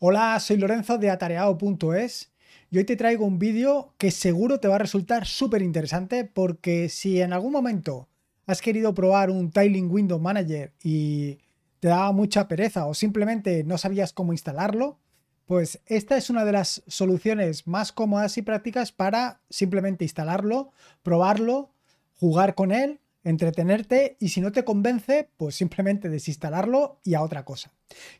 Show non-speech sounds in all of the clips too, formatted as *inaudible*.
Hola, soy Lorenzo de atareado.es y hoy te traigo un vídeo que seguro te va a resultar súper interesante porque si en algún momento has querido probar un Tiling Window Manager y te daba mucha pereza o simplemente no sabías cómo instalarlo, pues esta es una de las soluciones más cómodas y prácticas para simplemente instalarlo, probarlo, jugar con él entretenerte y si no te convence, pues simplemente desinstalarlo y a otra cosa.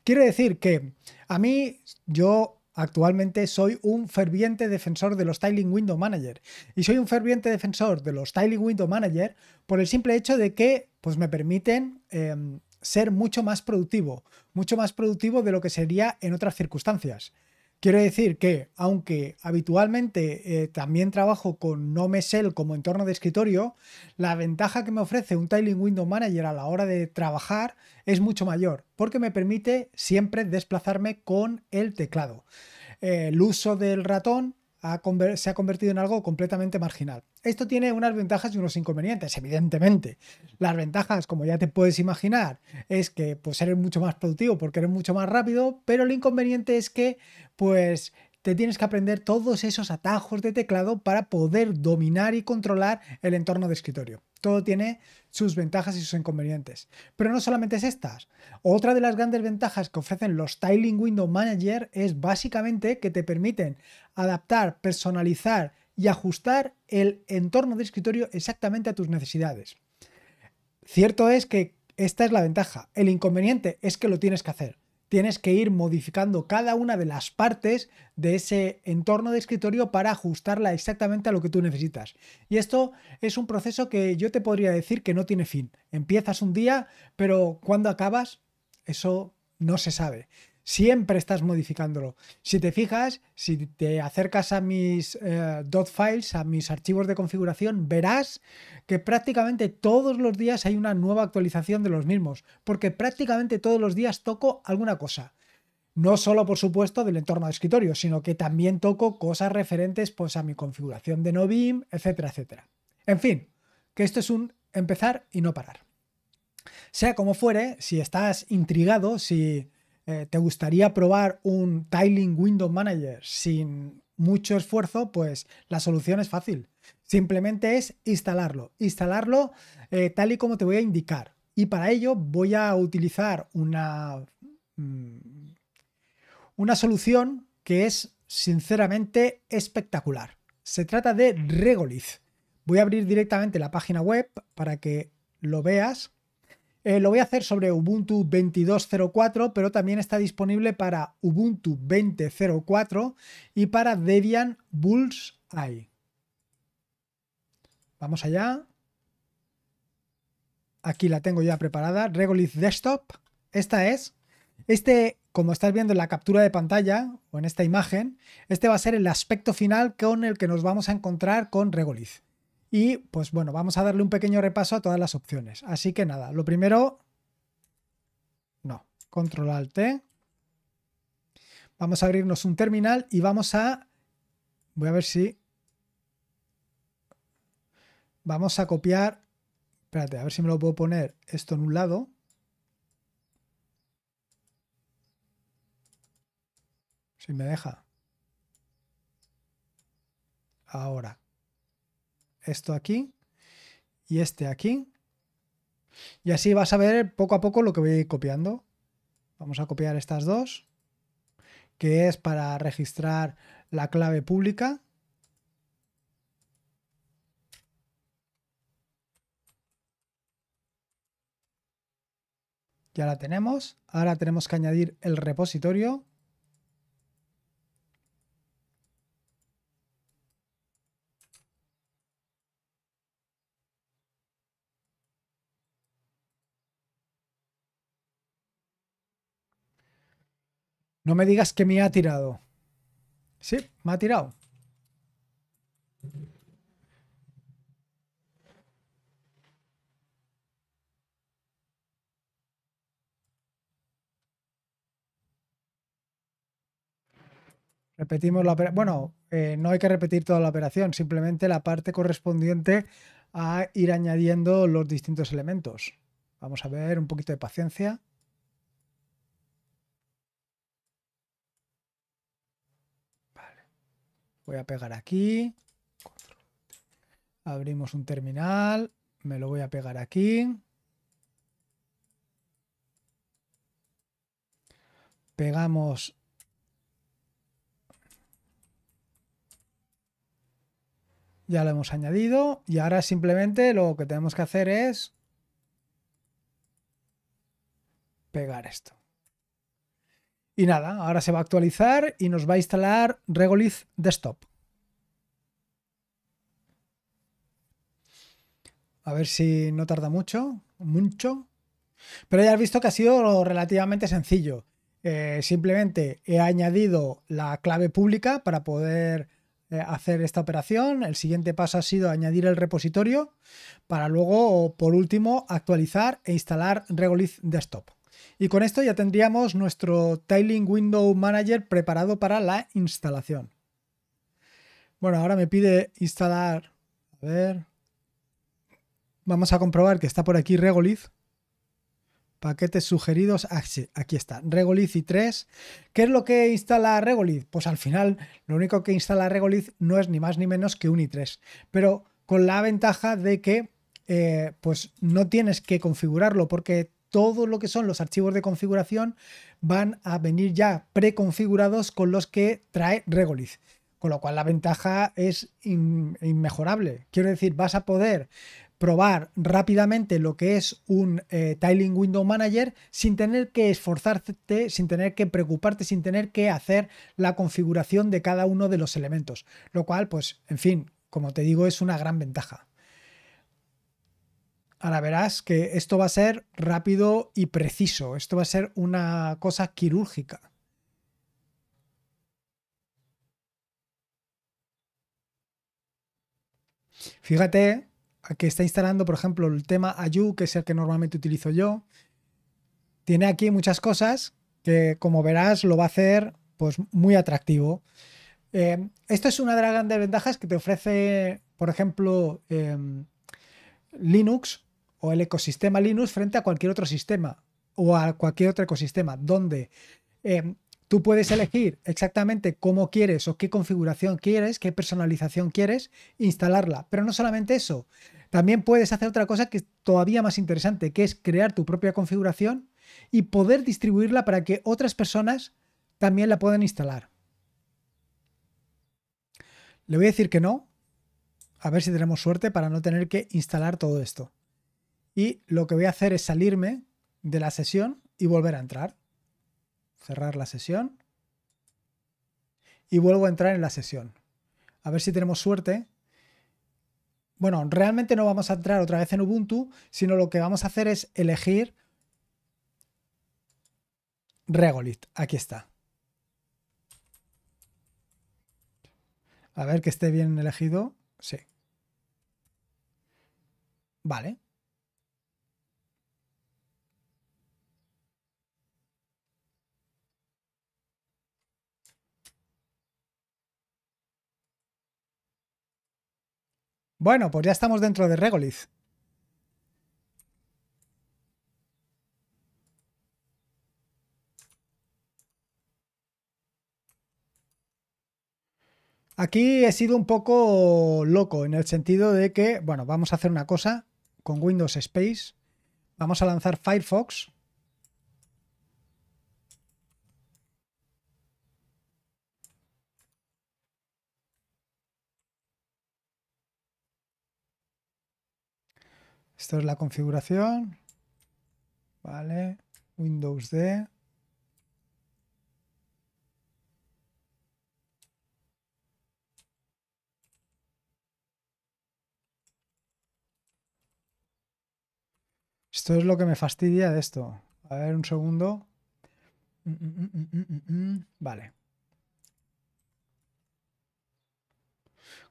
quiero decir que a mí yo actualmente soy un ferviente defensor de los Tiling Window Manager y soy un ferviente defensor de los Tiling Window Manager por el simple hecho de que pues me permiten em, ser mucho más productivo, mucho más productivo de lo que sería en otras circunstancias. Quiero decir que, aunque habitualmente eh, también trabajo con no como entorno de escritorio, la ventaja que me ofrece un Tiling Window Manager a la hora de trabajar es mucho mayor, porque me permite siempre desplazarme con el teclado. Eh, el uso del ratón se ha convertido en algo completamente marginal. Esto tiene unas ventajas y unos inconvenientes, evidentemente. Las ventajas, como ya te puedes imaginar, es que pues eres mucho más productivo porque eres mucho más rápido, pero el inconveniente es que pues te tienes que aprender todos esos atajos de teclado para poder dominar y controlar el entorno de escritorio todo tiene sus ventajas y sus inconvenientes. Pero no solamente es estas. Otra de las grandes ventajas que ofrecen los Tiling Window Manager es básicamente que te permiten adaptar, personalizar y ajustar el entorno de escritorio exactamente a tus necesidades. Cierto es que esta es la ventaja. El inconveniente es que lo tienes que hacer tienes que ir modificando cada una de las partes de ese entorno de escritorio para ajustarla exactamente a lo que tú necesitas. Y esto es un proceso que yo te podría decir que no tiene fin. Empiezas un día, pero cuando acabas, eso no se sabe. Siempre estás modificándolo. Si te fijas, si te acercas a mis eh, .files, a mis archivos de configuración, verás que prácticamente todos los días hay una nueva actualización de los mismos, porque prácticamente todos los días toco alguna cosa no solo por supuesto del entorno de escritorio, sino que también toco cosas referentes pues, a mi configuración de Novim, etcétera, etcétera. En fin, que esto es un empezar y no parar. Sea como fuere, si estás intrigado, si eh, te gustaría probar un Tiling Window Manager sin mucho esfuerzo, pues la solución es fácil. Simplemente es instalarlo, instalarlo eh, tal y como te voy a indicar. Y para ello voy a utilizar una, mm, una solución que es sinceramente espectacular. Se trata de Regolith. Voy a abrir directamente la página web para que lo veas. Eh, lo voy a hacer sobre Ubuntu 22.04, pero también está disponible para Ubuntu 20.04 y para Debian Bullseye. Vamos allá. Aquí la tengo ya preparada. Regolith Desktop. Esta es. Este, como estás viendo en la captura de pantalla o en esta imagen, este va a ser el aspecto final con el que nos vamos a encontrar con Regolith. Y pues bueno, vamos a darle un pequeño repaso a todas las opciones. Así que nada, lo primero, no, control alt Vamos a abrirnos un terminal y vamos a, voy a ver si, vamos a copiar, espérate, a ver si me lo puedo poner esto en un lado. Si me deja. Ahora, esto aquí y este aquí. Y así vas a ver poco a poco lo que voy a ir copiando. Vamos a copiar estas dos, que es para registrar la clave pública. Ya la tenemos. Ahora tenemos que añadir el repositorio No me digas que me ha tirado. Sí, me ha tirado. Repetimos la operación. Bueno, eh, no hay que repetir toda la operación, simplemente la parte correspondiente a ir añadiendo los distintos elementos. Vamos a ver un poquito de paciencia. Voy a pegar aquí. Abrimos un terminal. Me lo voy a pegar aquí. Pegamos ya lo hemos añadido y ahora simplemente lo que tenemos que hacer es pegar esto. Y nada, ahora se va a actualizar y nos va a instalar Regolith Desktop. A ver si no tarda mucho, mucho. Pero ya has visto que ha sido relativamente sencillo. Eh, simplemente he añadido la clave pública para poder eh, hacer esta operación. El siguiente paso ha sido añadir el repositorio para luego, por último, actualizar e instalar Regolith Desktop. Y con esto ya tendríamos nuestro Tiling Window Manager preparado para la instalación. Bueno, ahora me pide instalar... A ver... Vamos a comprobar que está por aquí Regolith. Paquetes sugeridos. Ah, aquí está. Regolith y 3. ¿Qué es lo que instala Regolith? Pues al final lo único que instala Regolith no es ni más ni menos que un i3. Pero con la ventaja de que eh, pues no tienes que configurarlo porque todo lo que son los archivos de configuración van a venir ya preconfigurados con los que trae Regolith. Con lo cual la ventaja es inmejorable. Quiero decir, vas a poder probar rápidamente lo que es un eh, Tiling Window Manager sin tener que esforzarte, sin tener que preocuparte, sin tener que hacer la configuración de cada uno de los elementos. Lo cual, pues, en fin, como te digo, es una gran ventaja. Ahora verás que esto va a ser rápido y preciso. Esto va a ser una cosa quirúrgica. Fíjate que está instalando, por ejemplo, el tema Ayu, que es el que normalmente utilizo yo. Tiene aquí muchas cosas que, como verás, lo va a hacer pues, muy atractivo. Eh, esto es una de las grandes ventajas que te ofrece, por ejemplo, eh, Linux, o el ecosistema Linux frente a cualquier otro sistema o a cualquier otro ecosistema, donde eh, tú puedes elegir exactamente cómo quieres o qué configuración quieres, qué personalización quieres, instalarla. Pero no solamente eso, también puedes hacer otra cosa que es todavía más interesante, que es crear tu propia configuración y poder distribuirla para que otras personas también la puedan instalar. Le voy a decir que no, a ver si tenemos suerte para no tener que instalar todo esto. Y lo que voy a hacer es salirme de la sesión y volver a entrar. Cerrar la sesión. Y vuelvo a entrar en la sesión. A ver si tenemos suerte. Bueno, realmente no vamos a entrar otra vez en Ubuntu, sino lo que vamos a hacer es elegir Regolith. Aquí está. A ver que esté bien elegido. Sí. Vale. Bueno, pues ya estamos dentro de Regolith. Aquí he sido un poco loco en el sentido de que, bueno, vamos a hacer una cosa con Windows Space. Vamos a lanzar Firefox Esto es la configuración. Vale. Windows D. Esto es lo que me fastidia de esto. A ver, un segundo. Mm, mm, mm, vale.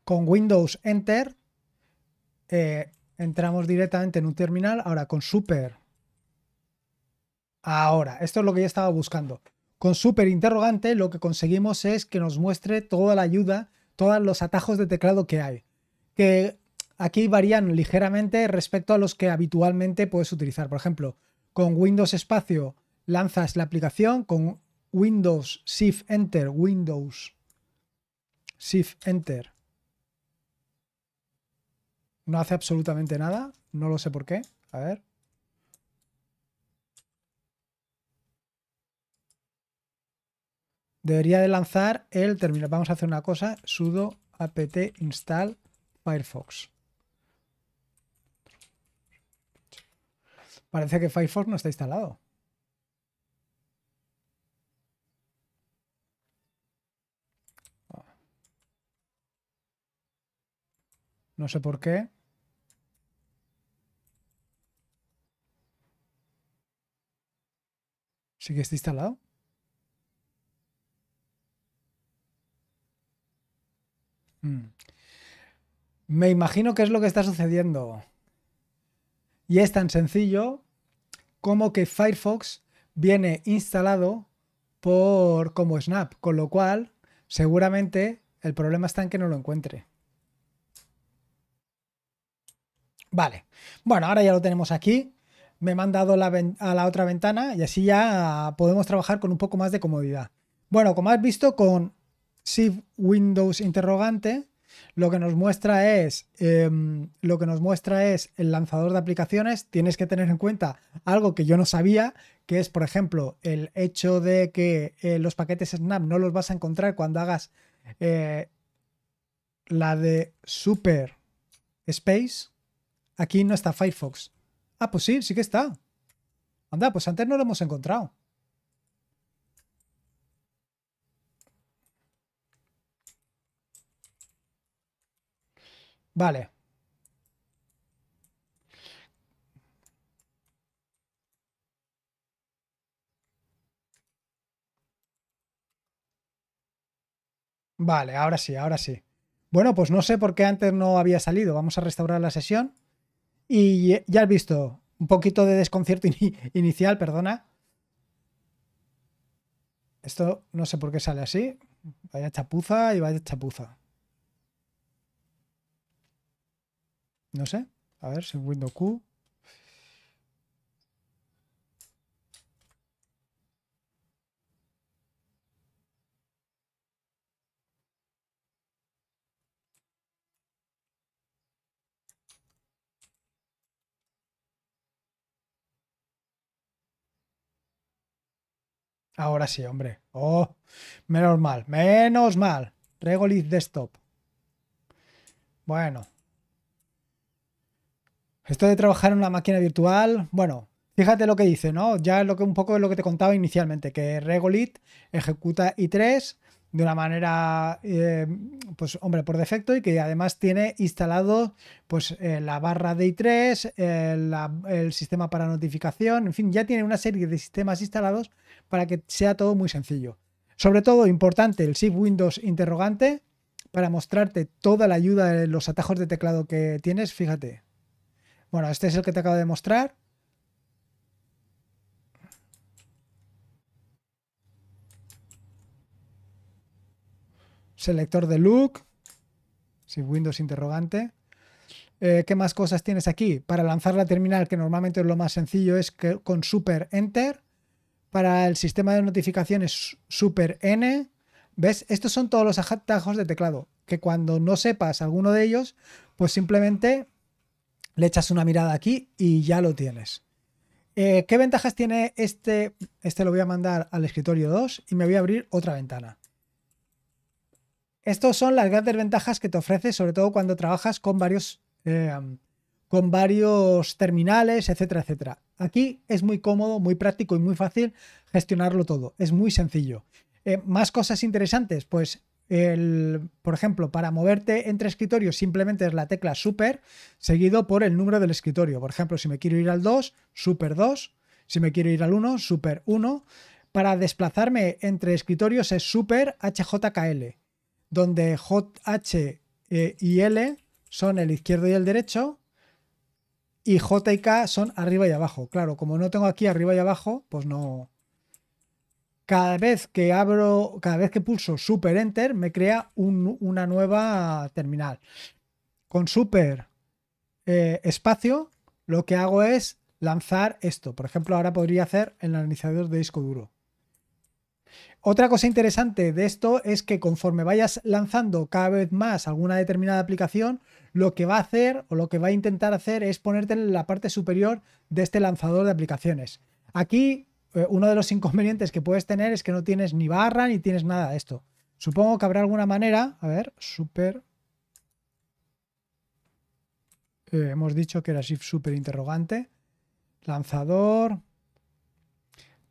Con Windows Enter eh, Entramos directamente en un terminal, ahora con super. Ahora, esto es lo que yo estaba buscando. Con super interrogante lo que conseguimos es que nos muestre toda la ayuda, todos los atajos de teclado que hay. Que aquí varían ligeramente respecto a los que habitualmente puedes utilizar. Por ejemplo, con Windows espacio lanzas la aplicación, con Windows Shift Enter, Windows Shift Enter no hace absolutamente nada. No lo sé por qué. A ver. Debería de lanzar el terminal. Vamos a hacer una cosa. sudo apt install Firefox. Parece que Firefox no está instalado. No sé por qué. ¿Sí que está instalado? Mm. Me imagino que es lo que está sucediendo. Y es tan sencillo como que Firefox viene instalado por como Snap, con lo cual seguramente el problema está en que no lo encuentre. Vale. Bueno, ahora ya lo tenemos aquí me he mandado a la otra ventana y así ya podemos trabajar con un poco más de comodidad. Bueno, como has visto, con Shift Windows interrogante, lo que nos muestra es em, lo que nos muestra es el lanzador de aplicaciones. Tienes que tener en cuenta algo que yo no sabía, que es, por ejemplo, el hecho de que eh, los paquetes Snap no los vas a encontrar cuando hagas eh, la de Super Space. Aquí no está Firefox. Ah, pues sí, sí que está. Anda, pues antes no lo hemos encontrado. Vale. Vale, ahora sí, ahora sí. Bueno, pues no sé por qué antes no había salido. Vamos a restaurar la sesión. Y ya has visto, un poquito de desconcierto *laughs* inicial, perdona. Esto no sé por qué sale así. Vaya chapuza y vaya chapuza. No sé. A ver si Windows Q. Ahora sí, hombre. Oh, menos mal, menos mal. Regolith Desktop. Bueno. Esto de trabajar en una máquina virtual, bueno, fíjate lo que dice, ¿no? Ya lo que un poco de lo que te contaba inicialmente, que Regolith ejecuta i3 de una manera, eh, pues hombre, por defecto y que además tiene instalado pues eh, la barra de i3, eh, el sistema para notificación, en fin, ya tiene una serie de sistemas instalados para que sea todo muy sencillo. Sobre todo, importante, el SIP Windows interrogante para mostrarte toda la ayuda de los atajos de teclado que tienes, fíjate. Bueno, este es el que te acabo de mostrar. selector de look, si Windows interrogante. Eh, ¿Qué más cosas tienes aquí? Para lanzar la terminal, que normalmente es lo más sencillo, es que con super enter. Para el sistema de notificaciones, super n. ¿Ves? Estos son todos los atajos de teclado, que cuando no sepas alguno de ellos, pues simplemente le echas una mirada aquí y ya lo tienes. Eh, ¿Qué ventajas tiene este? Este lo voy a mandar al escritorio 2 y me voy a abrir otra ventana. Estos son las grandes ventajas que te ofrece, sobre todo cuando trabajas con varios, eh, con varios terminales, etcétera, etcétera. Aquí es muy cómodo, muy práctico y muy fácil gestionarlo todo. Es muy sencillo. Eh, más cosas interesantes, pues, el, por ejemplo, para moverte entre escritorios simplemente es la tecla super seguido por el número del escritorio. Por ejemplo, si me quiero ir al 2, super 2. Si me quiero ir al 1, super 1. Para desplazarme entre escritorios es super HJKL donde J, H e y L son el izquierdo y el derecho, y J y K son arriba y abajo. Claro, como no tengo aquí arriba y abajo, pues no. Cada vez que abro, cada vez que pulso Super Enter, me crea una nueva terminal. Con Super eh, Espacio, lo que hago es lanzar esto. Por ejemplo, ahora podría hacer el analizador de disco duro. Otra cosa interesante de esto es que conforme vayas lanzando cada vez más alguna determinada aplicación, lo que va a hacer o lo que va a intentar hacer es ponerte en la parte superior de este lanzador de aplicaciones. Aquí eh, uno de los *laughs* inconvenientes que puedes tener es que no tienes ni barra ni tienes nada de esto. Supongo que habrá alguna manera, a ver, super... Eh, hemos dicho que era shift super interrogante. Lanzador.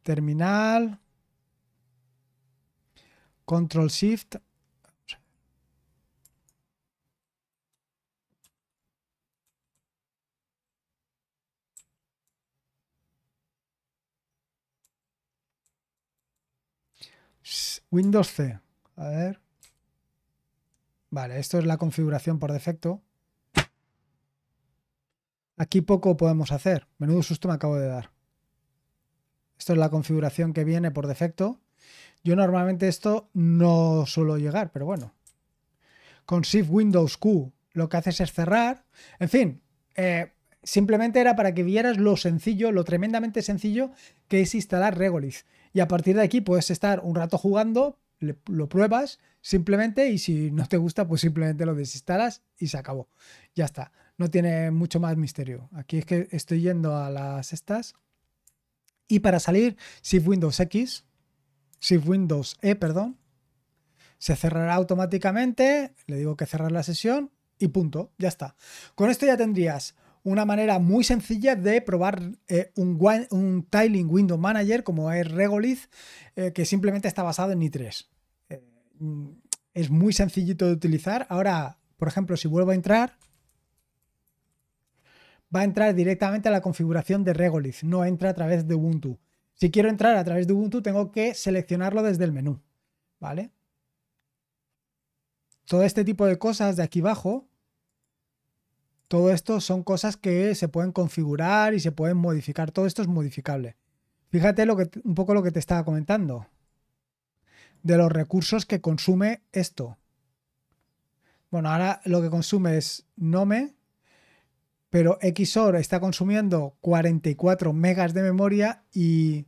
Terminal. Control Shift. Windows C. A ver. Vale, esto es la configuración por defecto. Aquí poco podemos hacer. Menudo susto me acabo de dar. Esto es la configuración que viene por defecto. Yo normalmente esto no suelo llegar, pero bueno. Con Shift Windows Q lo que haces es cerrar. En fin, eh, simplemente era para que vieras lo sencillo, lo tremendamente sencillo que es instalar Regolith. Y a partir de aquí puedes estar un rato jugando, lo pruebas simplemente y si no te gusta, pues simplemente lo desinstalas y se acabó. Ya está. No tiene mucho más misterio. Aquí es que estoy yendo a las estas. Y para salir, Shift Windows X, Shift Windows E, perdón. Se cerrará automáticamente, le digo que cerrar la sesión y punto, ya está. Con esto ya tendrías una manera muy sencilla de probar eh, un, un, Tiling Window Manager como es Regolith, eh, que simplemente está basado en i3. Eh, mm, es muy sencillito de utilizar. Ahora, por ejemplo, si vuelvo a entrar, va a entrar directamente a la configuración de Regolith, no entra a través de Ubuntu. Si quiero entrar a través de Ubuntu, tengo que seleccionarlo desde el menú, ¿vale? Todo este tipo de cosas de aquí abajo, todo esto son cosas que se pueden configurar y se pueden modificar. Todo esto es modificable. Fíjate un poco lo que te estaba comentando de los recursos que consume esto. Bueno, ahora lo que consume es Nome, pero XOR está consumiendo 44 megas de memoria y,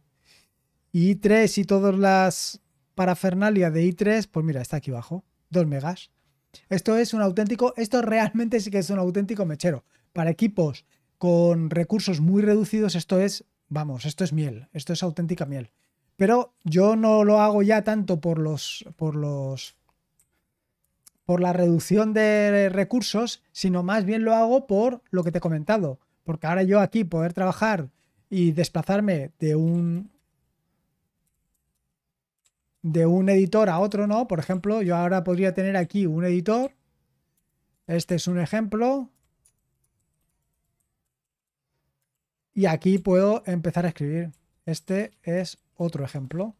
i3 y todas las parafernalia de i3, pues mira, está aquí abajo, 2 megas. Esto es un auténtico, esto realmente sí que es un auténtico mechero. Para equipos con recursos muy reducidos, esto es, vamos, esto es miel, esto es auténtica miel. Pero yo no lo hago ya tanto por los, por los por la reducción de recursos, sino más bien lo hago por lo que te he comentado. Porque ahora yo aquí poder trabajar y desplazarme de un de un editor a otro, ¿no? Por ejemplo, yo ahora podría tener aquí un editor. Este es un ejemplo. Y aquí puedo empezar a escribir. Este es otro ejemplo.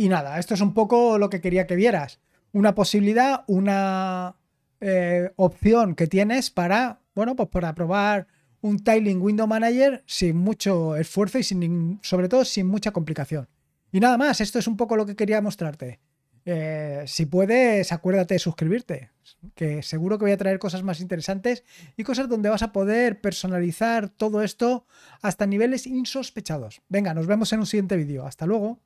Y nada, esto es un poco lo que quería que vieras. Una posibilidad, una eh, opción que tienes para, bueno, pues para probar un Tiling Window Manager sin mucho esfuerzo y sin, sobre todo sin mucha complicación. Y nada más, esto es un poco lo que quería mostrarte. Eh, si puedes, acuérdate de suscribirte, que seguro que voy a traer cosas más interesantes y cosas donde vas a poder personalizar todo esto hasta niveles insospechados. Venga, nos vemos en un siguiente vídeo. Hasta luego.